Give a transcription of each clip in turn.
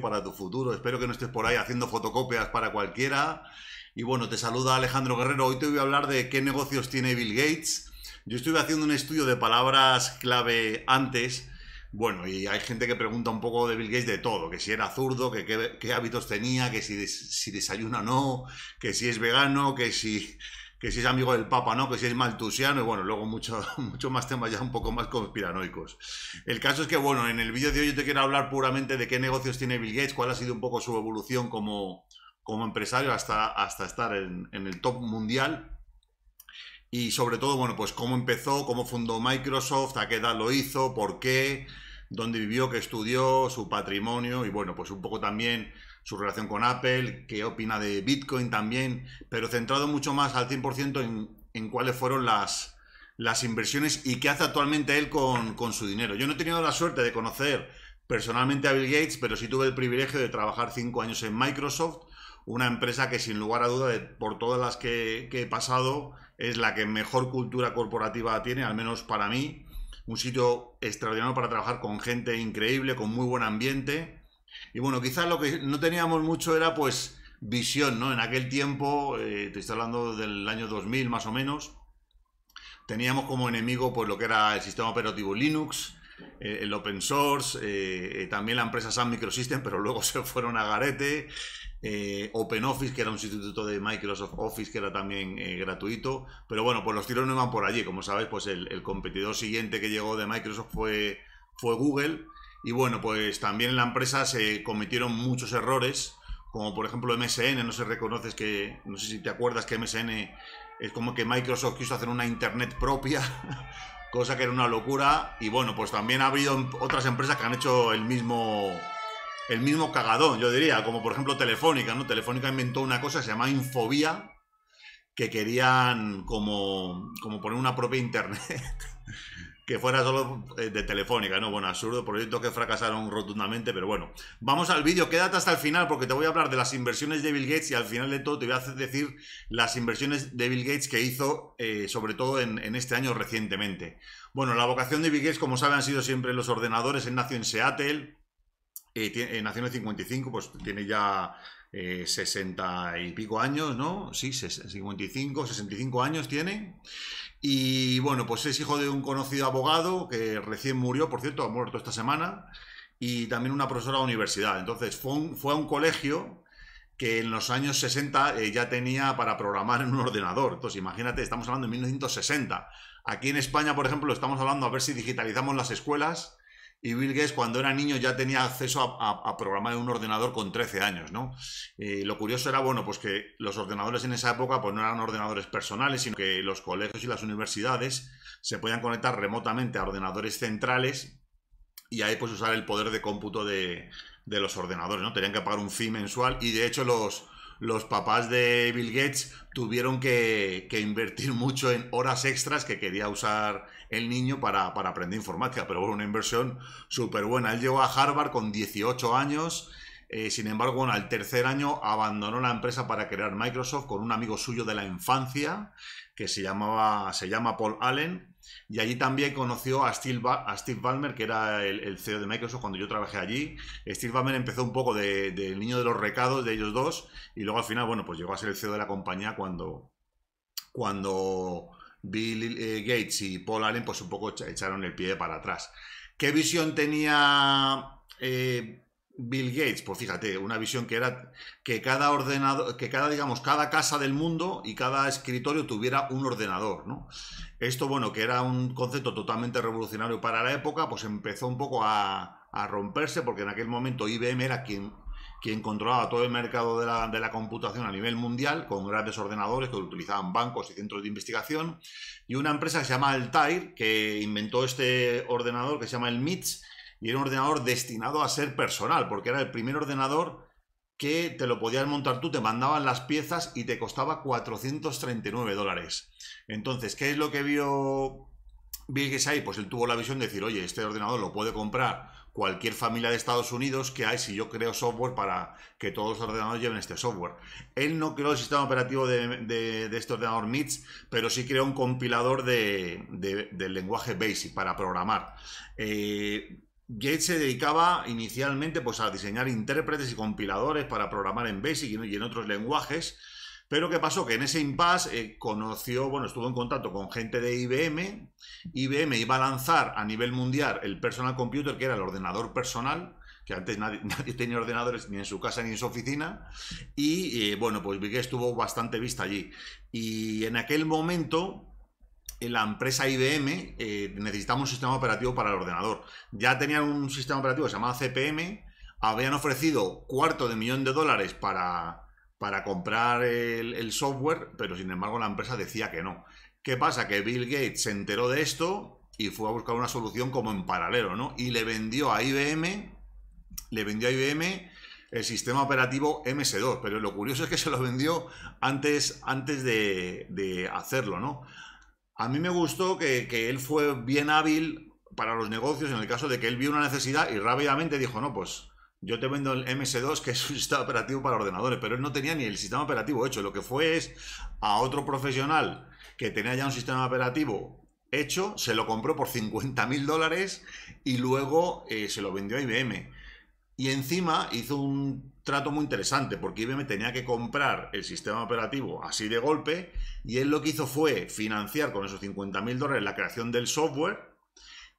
para tu futuro. Espero que no estés por ahí haciendo fotocopias para cualquiera. Y bueno, te saluda Alejandro Guerrero. Hoy te voy a hablar de qué negocios tiene Bill Gates. Yo estuve haciendo un estudio de palabras clave antes. Bueno, y hay gente que pregunta un poco de Bill Gates de todo, que si era zurdo, que qué, hábitos tenía, que si, si desayuna o no, que si es vegano, que si que si es amigo del Papa, no, que si es maltusiano, y bueno, luego muchos mucho más temas ya un poco más conspiranoicos. El caso es que, bueno, en el vídeo de hoy yo te quiero hablar puramente de qué negocios tiene Bill Gates, cuál ha sido un poco su evolución como, como empresario hasta, hasta estar en, en el top mundial. Y sobre todo, bueno, pues cómo empezó, cómo fundó Microsoft, a qué edad lo hizo, por qué, dónde vivió, qué estudió, su patrimonio y bueno, pues un poco también su relación con Apple, qué opina de Bitcoin también, pero centrado mucho más al 100% en, en cuáles fueron las, las inversiones y qué hace actualmente él con, su dinero. Yo no he tenido la suerte de conocer personalmente a Bill Gates, pero sí tuve el privilegio de trabajar cinco años en Microsoft, una empresa que sin lugar a duda, por todas las que he pasado, es la que mejor cultura corporativa tiene, al menos para mí un sitio extraordinario para trabajar con gente increíble, con muy buen ambiente. Y bueno, quizás lo que no teníamos mucho era pues visión, ¿no? En aquel tiempo, eh, te estoy hablando del año 2000 más o menos, teníamos como enemigo pues lo que era el sistema operativo Linux, eh, el open source, eh, también la empresa Sun microsystems pero luego se fueron a Garete, OpenOffice, eh, Open que era un sustituto de Microsoft Office, que era también eh, gratuito. Pero bueno, pues los tiros no iban por allí. Como sabes, pues el, competidor siguiente que llegó de Microsoft fue, fue Google. Y bueno, pues también en la empresa se cometieron muchos errores, como por ejemplo MSN, no sé, reconoces que, no sé si te acuerdas que MSN es como que Microsoft quiso hacer una Internet propia. cosa que era una locura y bueno pues también ha habido em, otras empresas que han hecho el mismo el mismo cagadón, yo diría, como por ejemplo Telefónica, ¿no? Telefónica inventó una cosa, que se llama Infobia... que querían como, como poner una propia internet que fuera solo eh, de Telefónica, ¿no? Bueno, absurdo, proyectos que fracasaron rotundamente, pero bueno. Vamos al vídeo, quédate hasta el final porque te voy a hablar de las inversiones de Bill Gates y al final de todo te voy a hacer decir las inversiones de Bill Gates que hizo, eh, sobre todo en, este año recientemente. Bueno, la vocación de Bill Gates, como saben, han sido siempre los ordenadores, él nació en Seattle, eh, eh, nació en el 55, pues tiene ya 60 eh, y pico años, ¿no? Sí, 55, 65 años tiene. Y bueno, pues es hijo de un conocido abogado que recién murió, por cierto, ha muerto esta semana, y también una profesora de universidad. Entonces fue, fue a un colegio que en los años 60 ya tenía para programar en un ordenador. Entonces, imagínate, estamos hablando de 1960. Aquí en España, por ejemplo, estamos hablando a ver si digitalizamos las escuelas y Bill Gates cuando era niño ya tenía acceso a, programar en un ordenador con 13 años, ¿no? lo curioso era, bueno, pues que los ordenadores en esa época pues no eran ordenadores personales, sino que los colegios y las universidades se podían conectar remotamente a ordenadores centrales y ahí pues usar el poder de cómputo de, de los ordenadores, ¿no? Tenían que pagar un fee mensual y de hecho los, los papás de Bill Gates tuvieron que, invertir mucho en horas extras que quería usar el niño para, aprender informática, pero bueno, una inversión súper buena. Él llegó a Harvard con 18 años. Eh, sin embargo, al tercer año abandonó la empresa para crear Microsoft con un amigo suyo de la infancia que se, llamaba, se llama Paul Allen, y allí también conoció a Steve, a Steve Ballmer, que era el, CEO de Microsoft cuando yo trabajé allí. Steve Ballmer empezó un poco del de niño de los recados de ellos dos y luego al final, bueno, pues llegó a ser el CEO de la compañía cuando, cuando Bill eh, Gates y Paul Allen pues un poco echaron el pie para atrás. ¿Qué visión tenía eh, Bill Gates, pues fíjate, una visión que era que cada ordenador, que cada, digamos, cada casa del mundo y cada escritorio tuviera un ordenador, ¿no? Esto, bueno, que era un concepto totalmente revolucionario para la época, pues empezó un poco a, romperse, porque en aquel momento IBM era quien, quien controlaba todo el mercado de la, de la, computación a nivel mundial, con grandes ordenadores que utilizaban bancos y centros de investigación, y una empresa que se llama Altair, que inventó este ordenador que se llama el MITS, y era un ordenador destinado a ser personal, porque era el primer ordenador que te lo podías montar tú, te mandaban las piezas y te costaba 439 dólares. Entonces, ¿qué es lo que vio Bill Gates ahí? Pues él tuvo la visión de decir, oye, este ordenador lo puede comprar cualquier familia de Estados Unidos que hay si yo creo software para que todos los ordenadores lleven este software. Él no creó el sistema operativo de, este ordenador MITS, pero sí creó un compilador de, del lenguaje BASIC para programar. Eh, Gates se dedicaba inicialmente pues, a diseñar intérpretes y compiladores para programar en BASIC y en otros lenguajes, pero ¿qué pasó? Que en ese impasse eh, conoció, bueno, estuvo en contacto con gente de IBM. IBM iba a lanzar a nivel mundial el personal computer, que era el ordenador personal, que antes nadie, tenía ordenadores ni en su casa ni en su oficina. Y eh, bueno, pues vi que estuvo bastante vista allí. Y en aquel momento, en la empresa IBM necesitaba eh, necesitamos un sistema operativo para el ordenador. Ya tenían un sistema operativo que se llamaba CPM, habían ofrecido cuarto de millón de dólares para, para comprar el, software, pero sin embargo la empresa decía que no. ¿Qué pasa? Que Bill Gates se enteró de esto y fue a buscar una solución como en paralelo, ¿no? Y le vendió a IBM, le vendió a IBM el sistema operativo MS2, pero lo curioso es que se lo vendió antes, antes de hacerlo, ¿no? A mí me gustó que, él fue bien hábil para los negocios en el caso de que él vio una necesidad y rápidamente dijo, no, pues yo te vendo el MS2, que es un sistema operativo para ordenadores, pero él no tenía ni el sistema operativo hecho. Lo que fue es a otro profesional que tenía ya un sistema operativo hecho, se lo compró por 50 mil dólares y luego eh, se lo vendió a IBM. Y encima hizo un trato muy interesante, porque IBM tenía que comprar el sistema operativo así de golpe, y él lo que hizo fue financiar con esos 50.000 dólares la creación del software,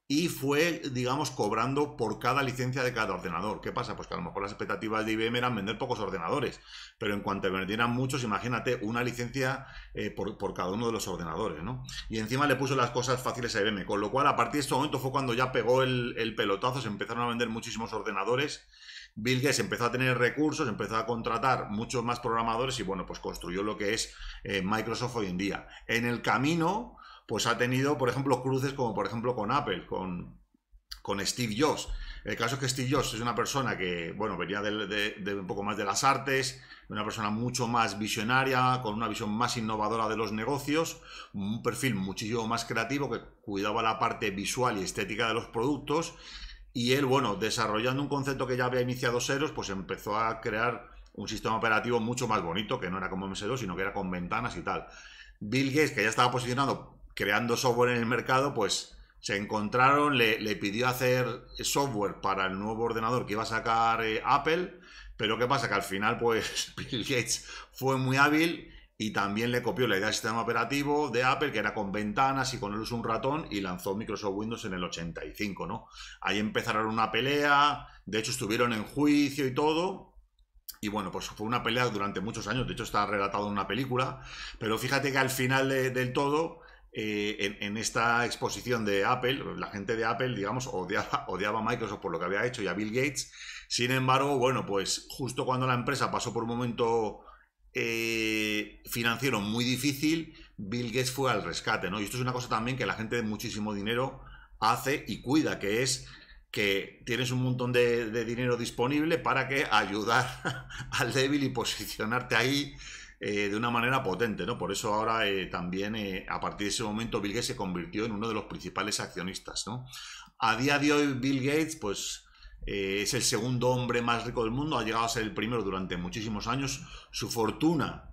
y fue, digamos, cobrando por cada licencia de cada ordenador. ¿Qué pasa? Pues que a lo mejor las expectativas de IBM eran vender pocos ordenadores, pero en cuanto vendieran muchos, imagínate una licencia eh, por, cada uno de los ordenadores, ¿no? Y encima le puso las cosas fáciles a IBM, con lo cual a partir de este momento fue cuando ya pegó el, el pelotazo, se empezaron a vender muchísimos ordenadores. Bill Gates empezó a tener recursos, empezó a contratar muchos más programadores y bueno, pues construyó lo que es eh, Microsoft hoy en día. En el camino, pues ha tenido, por ejemplo, cruces como por ejemplo con Apple, con, con Steve Jobs. El caso es que Steve Jobs es una persona que, bueno, venía de, un poco más de las artes, una persona mucho más visionaria, con una visión más innovadora de los negocios, un perfil muchísimo más creativo que cuidaba la parte visual y estética de los productos. Y él, bueno, desarrollando un concepto que ya había iniciado Seros, pues empezó a crear un sistema operativo mucho más bonito, que no era como MS2, sino que era con ventanas y tal. Bill Gates, que ya estaba posicionado creando software en el mercado, pues se encontraron, le, pidió hacer software para el nuevo ordenador que iba a sacar eh, Apple, pero ¿qué pasa? Que al final, pues Bill Gates fue muy hábil y también le copió la idea del sistema operativo de Apple, que era con ventanas y con el uso un ratón, y lanzó Microsoft Windows en el 85, ¿no? Ahí empezaron una pelea, de hecho estuvieron en juicio y todo, y bueno, pues fue una pelea durante muchos años, de hecho está relatado en una película, pero fíjate que al final del todo, eh, en, esta exposición de Apple, la gente de Apple, digamos, odiaba, odiaba, a Microsoft por lo que había hecho y a Bill Gates. Sin embargo, bueno, pues justo cuando la empresa pasó por un momento eh, financiero muy difícil, Bill Gates fue al rescate, ¿no? Y esto es una cosa también que la gente de muchísimo dinero hace y cuida, que es que tienes un montón de, de dinero disponible para que ayudar al débil y posicionarte ahí eh, de una manera potente, ¿no? Por eso ahora eh, también eh, a partir de ese momento Bill Gates se convirtió en uno de los principales accionistas, ¿no? A día de hoy Bill Gates, pues es el segundo hombre más rico del mundo, ha llegado a ser el primero durante muchísimos años. Su fortuna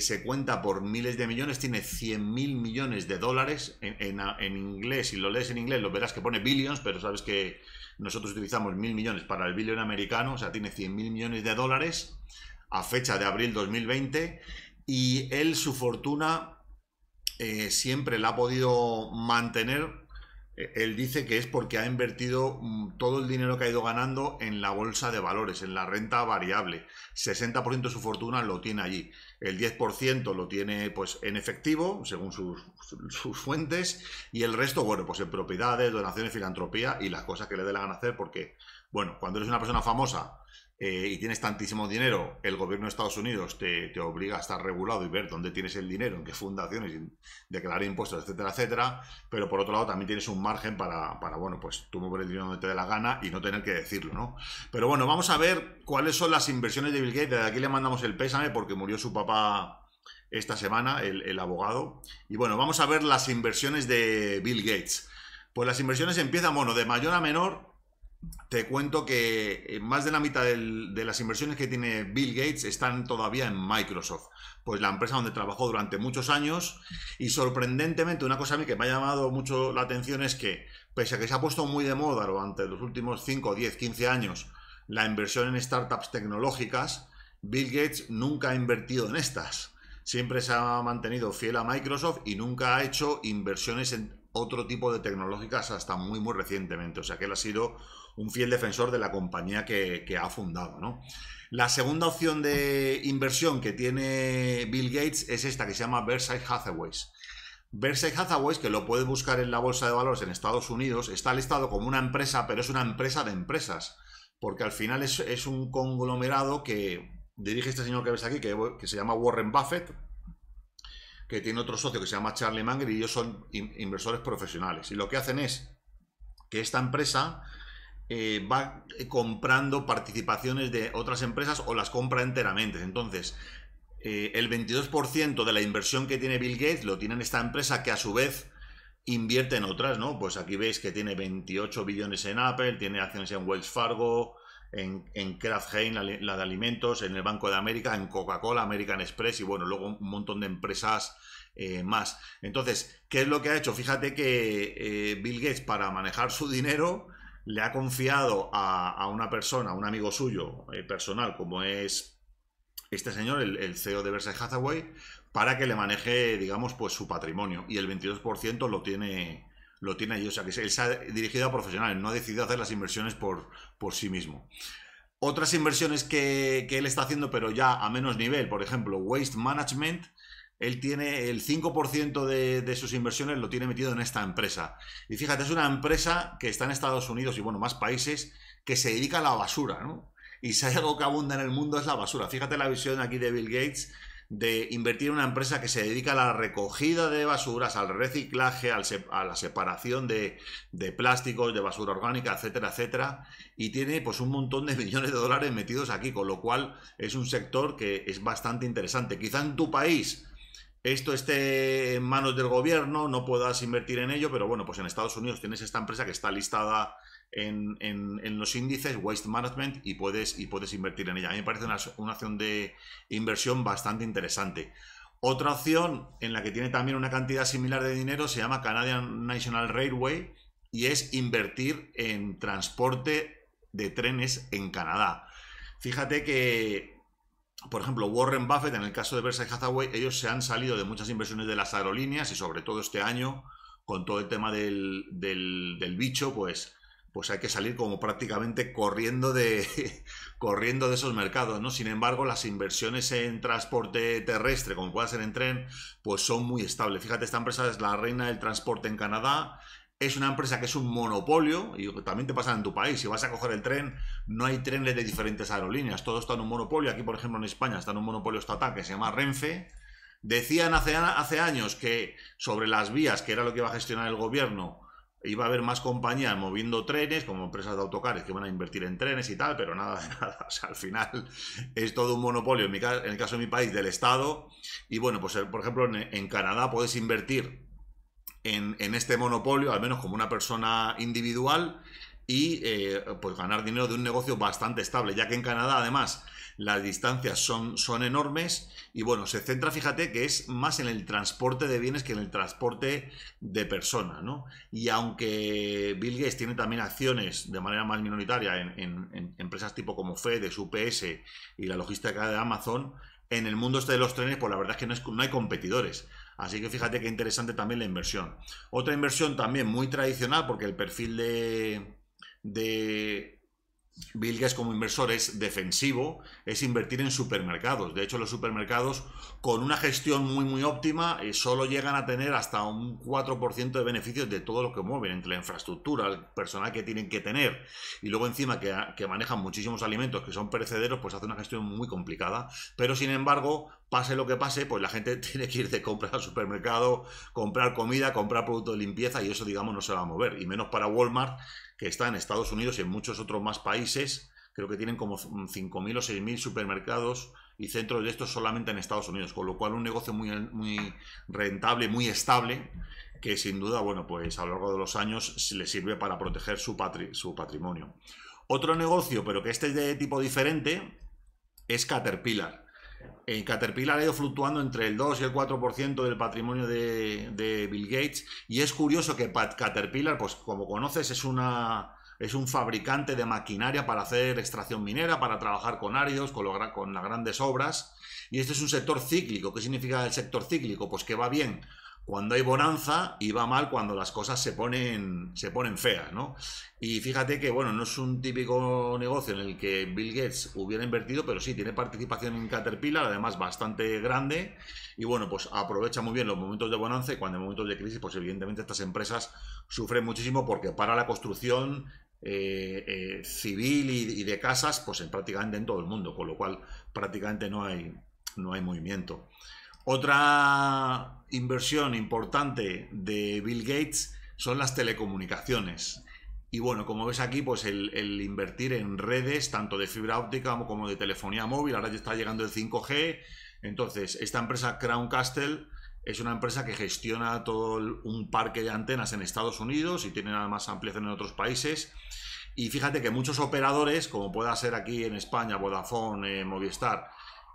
se cuenta por miles de millones, tiene 100.000 mil millones de dólares en, inglés. Si lo lees en inglés, lo verás que pone billions, pero sabes que nosotros utilizamos mil millones para el billón americano, o sea, tiene 100.000 mil millones de dólares a fecha de abril 2020 y él su fortuna eh, siempre la ha podido mantener. Eh, él dice que es porque ha invertido mm, todo el dinero que ha ido ganando en la bolsa de valores, en la renta variable. 60% de su fortuna lo tiene allí. El 10% lo tiene pues, en efectivo, según sus, sus, fuentes, y el resto, bueno, pues en propiedades, donaciones, filantropía y las cosas que le dé la gana hacer, porque, bueno, cuando eres una persona famosa eh, y tienes tantísimo dinero, el gobierno de Estados Unidos te, obliga a estar regulado y ver dónde tienes el dinero, en qué fundaciones, declarar impuestos, etcétera, etcétera. Pero por otro lado, también tienes un margen para, para, bueno, pues tú mover el dinero donde te dé la gana y no tener que decirlo, ¿no? Pero bueno, vamos a ver cuáles son las inversiones de Bill Gates. de aquí le mandamos el pésame porque murió su papá esta semana, el, el abogado. Y bueno, vamos a ver las inversiones de Bill Gates. Pues las inversiones empiezan, bueno, de mayor a menor, te cuento que eh, más de la mitad de las inversiones que tiene Bill Gates están todavía en Microsoft, pues la empresa donde trabajó durante muchos años y sorprendentemente una cosa a mí que me ha llamado mucho la atención es que pese a que se ha puesto muy de moda durante los últimos 5, 10, 15 años la inversión en startups tecnológicas, Bill Gates nunca ha invertido en estas. Siempre se ha mantenido fiel a Microsoft y nunca ha hecho inversiones en otro tipo de tecnológicas hasta muy muy recientemente. O sea que él ha sido un fiel defensor de la compañía que, ha fundado. ¿no? La segunda opción de inversión que tiene Bill Gates es esta que se llama Versailles Hathaways. Versailles Hathaways, que lo puedes buscar en la bolsa de valores en Estados Unidos, está listado como una empresa, pero es una empresa de empresas, porque al final es, un conglomerado que dirige este señor que ves aquí, que, se llama Warren Buffett, que tiene otro socio que se llama Charlie Munger, y ellos son inversores profesionales. Y lo que hacen es que esta empresa eh, va eh, comprando participaciones de otras empresas o las compra enteramente. Entonces, eh, el 22% de la inversión que tiene Bill Gates lo tiene en esta empresa que a su vez invierte en otras, ¿no? Pues aquí veis que tiene 28 billones en Apple, tiene acciones en Wells Fargo, en, Kraft Heinz, la, de alimentos, en el Banco de América, en Coca-Cola, American Express y bueno, luego un montón de empresas más. Entonces, ¿qué es lo que ha hecho? Fíjate que Bill Gates para manejar su dinero le ha confiado a, una persona, a un amigo suyo eh, personal, como es este señor, el, CEO de Versailles Hathaway, para que le maneje, digamos, pues su patrimonio. Y el 22% lo tiene, lo tiene O sea, que él se ha dirigido a profesionales, no ha decidido hacer las inversiones por, por sí mismo. Otras inversiones que, que él está haciendo, pero ya a menos nivel, por ejemplo, Waste Management, él tiene el 5% de, sus inversiones lo tiene metido en esta empresa. Y fíjate, es una empresa que está en Estados Unidos y bueno, más países que se dedica a la basura, ¿no? Y si hay algo que abunda en el mundo es la basura. Fíjate la visión aquí de Bill Gates de invertir en una empresa que se dedica a la recogida de basuras, al reciclaje, a la separación de, de, plásticos, de basura orgánica, etcétera, etcétera, y tiene pues un montón de millones de dólares metidos aquí, con lo cual es un sector que es bastante interesante. Quizá en tu país esto esté en manos del gobierno, no puedas invertir en ello, pero bueno, pues en Estados Unidos tienes esta empresa que está listada en, los índices Waste Management y puedes, y puedes invertir en ella. A mí me parece una, una acción de inversión bastante interesante. Otra opción en la que tiene también una cantidad similar de dinero se llama Canadian National Railway y es invertir en transporte de trenes en Canadá. Fíjate que por ejemplo, Warren Buffett, en el caso de Berkshire Hathaway, ellos se han salido de muchas inversiones de las aerolíneas y sobre todo este año, con todo el tema del, del, bicho, pues, pues hay que salir como prácticamente corriendo de, corriendo de esos mercados, ¿no? Sin embargo, las inversiones en transporte terrestre, como pueda ser en tren, pues son muy estables. Fíjate, esta empresa es la reina del transporte en Canadá, es una empresa que es un monopolio, y también te pasa en tu país, si vas a coger el tren, no hay trenes de diferentes aerolíneas, todo está en un monopolio, aquí por ejemplo en España está en un monopolio estatal que se llama Renfe, decían hace, años que sobre las vías, que era lo que iba a gestionar el gobierno, iba a haber más compañías moviendo trenes, como empresas de autocares que van a invertir en trenes y tal, pero nada de nada. O sea, al final es todo un monopolio, en, el caso de mi país, del Estado. Y bueno, pues por ejemplo, en, en Canadá puedes invertir en, este monopolio, al menos como una persona individual, y eh, pues ganar dinero de un negocio bastante estable, ya que en Canadá además las distancias son, son enormes y bueno, se centra, fíjate, que es más en el transporte de bienes que en el transporte de personas, ¿no? Y aunque Bill Gates tiene también acciones de manera más minoritaria en, en empresas tipo como FedEx, UPS y la logística de Amazon, en el mundo este de los trenes, pues la verdad es que no, es, no hay competidores. Así que fíjate qué interesante también la inversión. Otra inversión también muy tradicional, porque el perfil de Gates como inversor es defensivo, es invertir en supermercados. De hecho, los supermercados con una gestión muy muy óptima eh, solo llegan a tener hasta un 4% de beneficios de todo lo que mueven, entre la infraestructura, el personal que tienen que tener y luego encima que manejan muchísimos alimentos que son perecederos, pues hace una gestión muy complicada. Pero sin embargo, pase lo que pase, pues la gente tiene que ir de compras al supermercado, comprar comida, comprar productos de limpieza y eso, digamos, no se va a mover. Y menos para Walmart, que está en Estados Unidos y en muchos otros más países, creo que tienen como 5.000 o 6.000 supermercados y centros de estos solamente en Estados Unidos, con lo cual un negocio muy, muy rentable, muy estable, que sin duda, bueno, pues a lo largo de los años le sirve para proteger su, su patrimonio. Otro negocio, pero que este es de tipo diferente, es Caterpillar. En eh, Caterpillar ha ido fluctuando entre el 2 y el 4% del patrimonio de, Bill Gates. Y es curioso que Caterpillar, pues como conoces, es Es un fabricante de maquinaria para hacer extracción minera, para trabajar con áridos, con, con las grandes obras. Y este es un sector cíclico. ¿Qué significa el sector cíclico? Pues que va bien cuando hay bonanza y va mal cuando las cosas se ponen, se ponen feas, ¿no? Y fíjate que, bueno, no es un típico negocio en el que Bill Gates hubiera invertido, pero sí, tiene participación en Caterpillar, además bastante grande, y bueno, pues aprovecha muy bien los momentos de bonanza y cuando hay momentos de crisis, pues evidentemente estas empresas sufren muchísimo porque para la construcción eh, eh, civil y, de casas, pues en, prácticamente en todo el mundo, con lo cual prácticamente no hay, no hay movimiento. Otra inversión importante de Bill Gates son las telecomunicaciones. Y bueno, como ves aquí, pues el, invertir en redes, tanto de fibra óptica como de telefonía móvil, ahora ya está llegando el 5G. Entonces, esta empresa Crown Castle es una empresa que gestiona todo un parque de antenas en Estados Unidos y tiene además ampliación en otros países. Y fíjate que muchos operadores, como pueda ser aquí en España, Vodafone, eh, Movistar,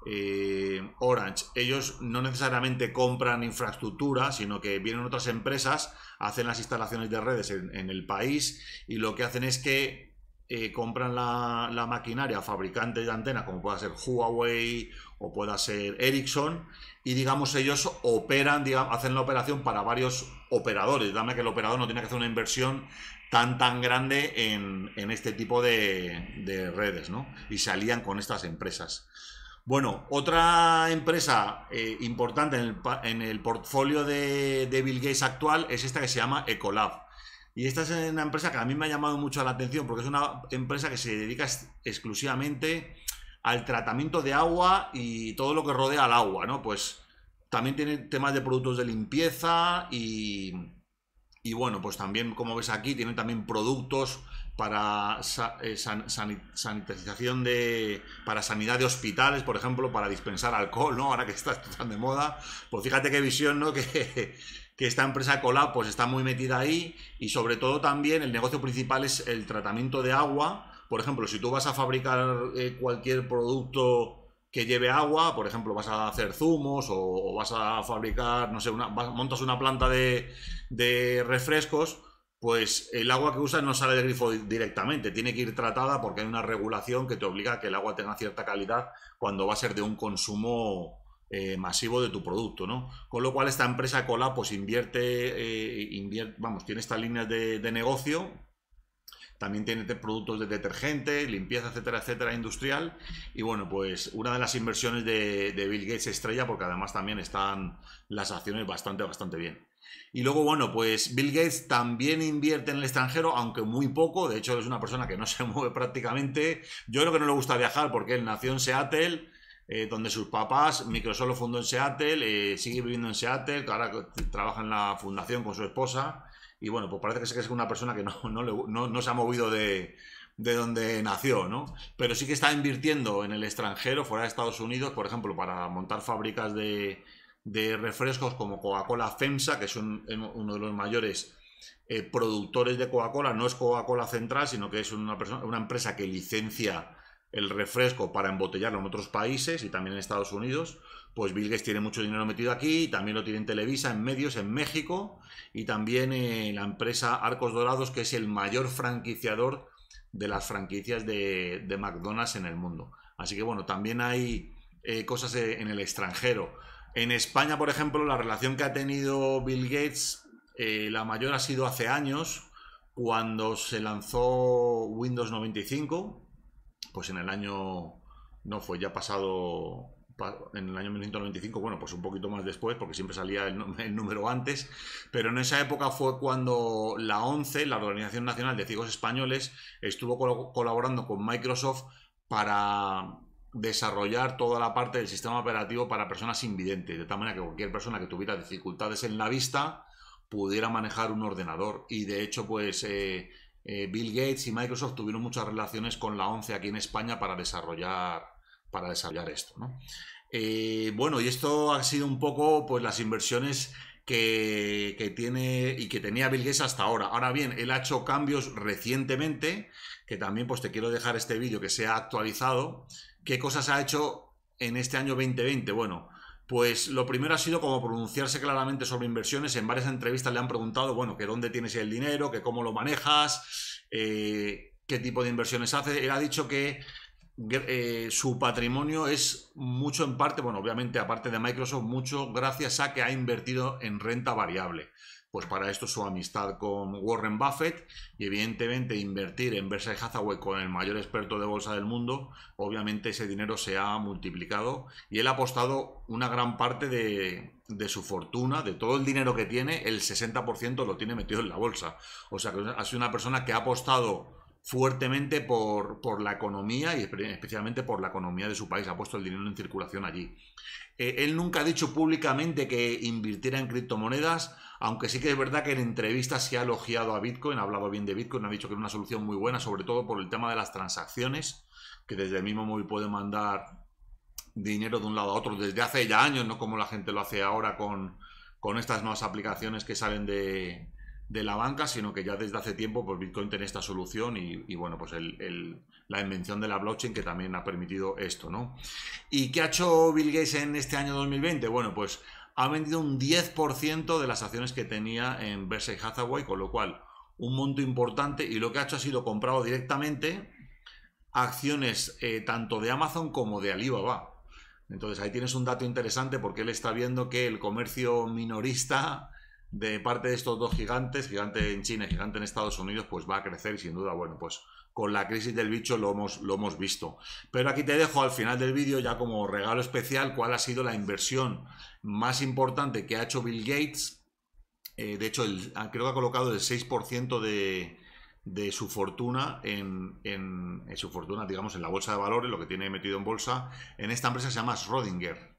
eh, Orange, ellos no necesariamente compran infraestructura, sino que vienen otras empresas, hacen las instalaciones de redes en, el país y lo que hacen es que eh, compran la, maquinaria a fabricantes de antenas, como pueda ser Huawei o pueda ser Ericsson, y digamos ellos operan, hacen la operación para varios operadores, dame que el operador no tiene que hacer una inversión tan tan grande en, este tipo de, redes, ¿no? Y salían con estas empresas. Bueno, otra empresa eh, importante en el, en el portfolio de, de, Bill Gates actual es esta que se llama Ecolab. Y esta es una empresa que a mí me ha llamado mucho la atención porque es una empresa que se dedica exclusivamente al tratamiento de agua y todo lo que rodea al agua, ¿no? Pues también tiene temas de productos de limpieza y, y bueno, pues también, como ves aquí, tienen también productos para eh, sanitización de. para sanidad de hospitales, por ejemplo, para dispensar alcohol, ¿no? Ahora que está tan de moda. Pues fíjate qué visión, ¿no? Que, que esta empresa Colab pues está muy metida ahí y sobre todo también el negocio principal es el tratamiento de agua. Por ejemplo, si tú vas a fabricar eh, cualquier producto que lleve agua, por ejemplo, vas a hacer zumos o, vas a fabricar, no sé, una, montas una planta de refrescos, pues el agua que usas no sale del grifo directamente, tiene que ir tratada porque hay una regulación que te obliga a que el agua tenga cierta calidad cuando va a ser de un consumo eh, masivo de tu producto, ¿no? Con lo cual esta empresa Cola pues, invierte, eh, invierte vamos, tiene estas líneas de, negocio, también tiene productos de detergente, limpieza, etcétera, etcétera, industrial, y bueno, pues una de las inversiones de, de Bill Gates estrella porque además también están las acciones bastante, bastante bien. Y luego, bueno, pues Bill Gates también invierte en el extranjero, aunque muy poco. De hecho, es una persona que no se mueve prácticamente. Yo creo que no le gusta viajar porque él nació en Seattle, eh, donde sus papás, Microsoft lo fundó en Seattle, eh, sigue viviendo en Seattle, ahora trabaja en la fundación con su esposa. Y bueno, pues parece que es una persona que no, se ha movido de, de donde nació, ¿no? Pero sí que está invirtiendo en el extranjero, fuera de Estados Unidos, por ejemplo, para montar fábricas de, de refrescos como Coca-Cola FEMSA, que es eh, uno de los mayores eh, productores de Coca-Cola, no es Coca-Cola Central, sino que es una, persona, una empresa que licencia el refresco para embotellarlo en otros países y también en Estados Unidos, pues Bill tiene mucho dinero metido aquí, y también lo tiene en Televisa, en medios, en México, y también en la empresa Arcos Dorados, que es el mayor franquiciador de las franquicias de, McDonald's en el mundo. Así que bueno, también hay eh, cosas en el extranjero. En España, por ejemplo, la relación que ha tenido Bill Gates, eh, la mayor ha sido hace años, cuando se lanzó Windows 95, pues en el año, no fue ya pasado, en el año 1995, bueno, pues un poquito más después, porque siempre salía el, el número antes, pero en esa época fue cuando la ONCE, la Organización Nacional de Ciegos Españoles, estuvo colaborando con Microsoft para desarrollar toda la parte del sistema operativo para personas invidentes, de tal manera que cualquier persona que tuviera dificultades en la vista pudiera manejar un ordenador. Y de hecho, pues eh, eh, Bill Gates y Microsoft tuvieron muchas relaciones con la ONCE aquí en España para desarrollar, para desarrollar esto. Eh, bueno, y esto ha sido un poco pues las inversiones que, tiene y que tenía Bill Gates hasta ahora. Ahora bien, él ha hecho cambios recientemente, que también pues te quiero dejar este vídeo que se ha actualizado, ¿Qué cosas ha hecho en este año 2020? Bueno, pues lo primero ha sido como pronunciarse claramente sobre inversiones. En varias entrevistas le han preguntado, bueno, que dónde tienes el dinero, que cómo lo manejas, eh, qué tipo de inversiones hace. Él ha dicho que eh, su patrimonio es mucho en parte, bueno, obviamente aparte de Microsoft, mucho gracias a que ha invertido en renta variable pues para esto su amistad con Warren Buffett y evidentemente invertir en Berkshire Hathaway con el mayor experto de bolsa del mundo, obviamente ese dinero se ha multiplicado y él ha apostado una gran parte de, de su fortuna, de todo el dinero que tiene, el 60% lo tiene metido en la bolsa. O sea que ha sido una persona que ha apostado fuertemente por, la economía y especialmente por la economía de su país. Ha puesto el dinero en circulación allí. Eh, él nunca ha dicho públicamente que invirtiera en criptomonedas, aunque sí que es verdad que en entrevistas se ha elogiado a Bitcoin, ha hablado bien de Bitcoin, ha dicho que es una solución muy buena, sobre todo por el tema de las transacciones, que desde el mismo móvil puede mandar dinero de un lado a otro desde hace ya años, no como la gente lo hace ahora con estas nuevas aplicaciones que salen de, de la banca, sino que ya desde hace tiempo pues Bitcoin tiene esta solución y, bueno, pues la invención de la blockchain que también ha permitido esto, ¿no? ¿Y qué ha hecho Bill Gates en este año 2020? Bueno, pues ha vendido un 10% de las acciones que tenía en Berkshire Hathaway, con lo cual un monto importante y lo que ha hecho ha sido comprado directamente acciones eh, tanto de Amazon como de Alibaba. Entonces ahí tienes un dato interesante porque él está viendo que el comercio minorista de parte de estos dos gigantes, gigante en China y gigante en Estados Unidos, pues va a crecer y sin duda, bueno, pues con la crisis del bicho lo hemos, lo hemos visto. Pero aquí te dejo al final del vídeo ya como regalo especial cuál ha sido la inversión más importante que ha hecho Bill Gates. Eh, de hecho, ah, creo que ha colocado el 6% de, su fortuna en, en, su fortuna, digamos, en la bolsa de valores, lo que tiene metido en bolsa, en esta empresa que se llama Schrödinger.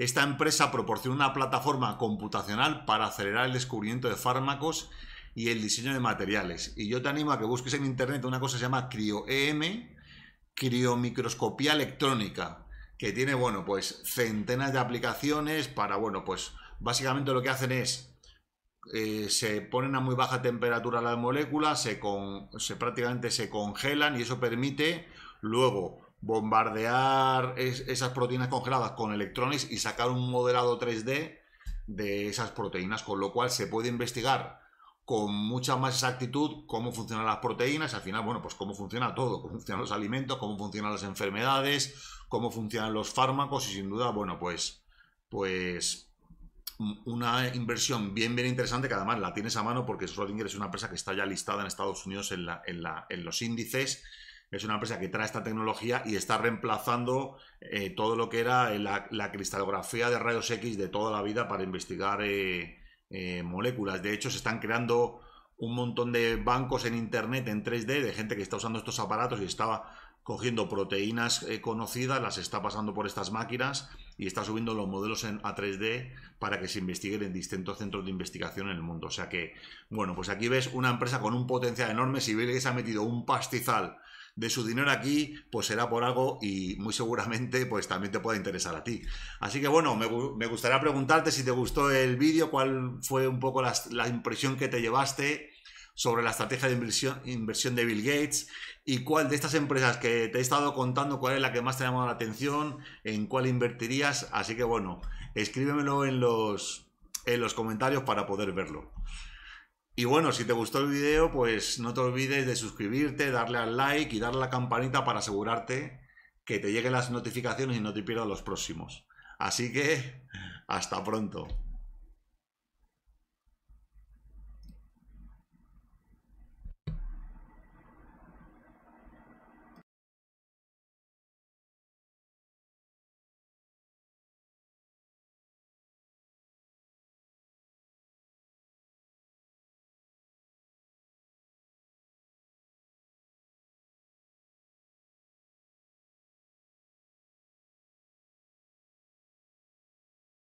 Esta empresa proporciona una plataforma computacional para acelerar el descubrimiento de fármacos y el diseño de materiales. Y yo te animo a que busques en internet una cosa que se llama CrioEM, criomicroscopía electrónica, que tiene, bueno, pues centenas de aplicaciones para, bueno, pues básicamente lo que hacen es, eh, se ponen a muy baja temperatura las moléculas, se, se prácticamente se congelan y eso permite luego bombardear esas proteínas congeladas con electrones y sacar un modelado 3D de esas proteínas, con lo cual se puede investigar con mucha más exactitud cómo funcionan las proteínas, al final, bueno, pues cómo funciona todo, cómo funcionan los alimentos, cómo funcionan las enfermedades, cómo funcionan los fármacos y sin duda, bueno, pues, pues una inversión bien, bien interesante que además la tienes a mano porque Schrödinger es una empresa que está ya listada en Estados Unidos en, en los índices es una empresa que trae esta tecnología y está reemplazando eh, todo lo que era eh, la, cristalografía de rayos X de toda la vida para investigar eh, moléculas. De hecho, se están creando un montón de bancos en Internet en 3D de gente que está usando estos aparatos y estaba cogiendo proteínas conocidas, las está pasando por estas máquinas y está subiendo los modelos en, a 3D para que se investiguen en distintos centros de investigación en el mundo. O sea que, bueno, pues aquí ves una empresa con un potencial enorme. Si veis que se ha metido un pastizal de su dinero aquí, pues será por algo y muy seguramente pues también te pueda interesar a ti. Así que bueno, me, me gustaría preguntarte si te gustó el vídeo, cuál fue un poco la, impresión que te llevaste sobre la estrategia de inversión, inversión, de Bill Gates y cuál de estas empresas que te he estado contando, cuál es la que más te ha llamado la atención, en cuál invertirías. Así que bueno, escríbemelo en los, en los comentarios para poder verlo. Y bueno, si te gustó el video, pues no te olvides de suscribirte, darle al like y darle a la campanita para asegurarte que te lleguen las notificaciones y no te pierdas los próximos. Así que, hasta pronto.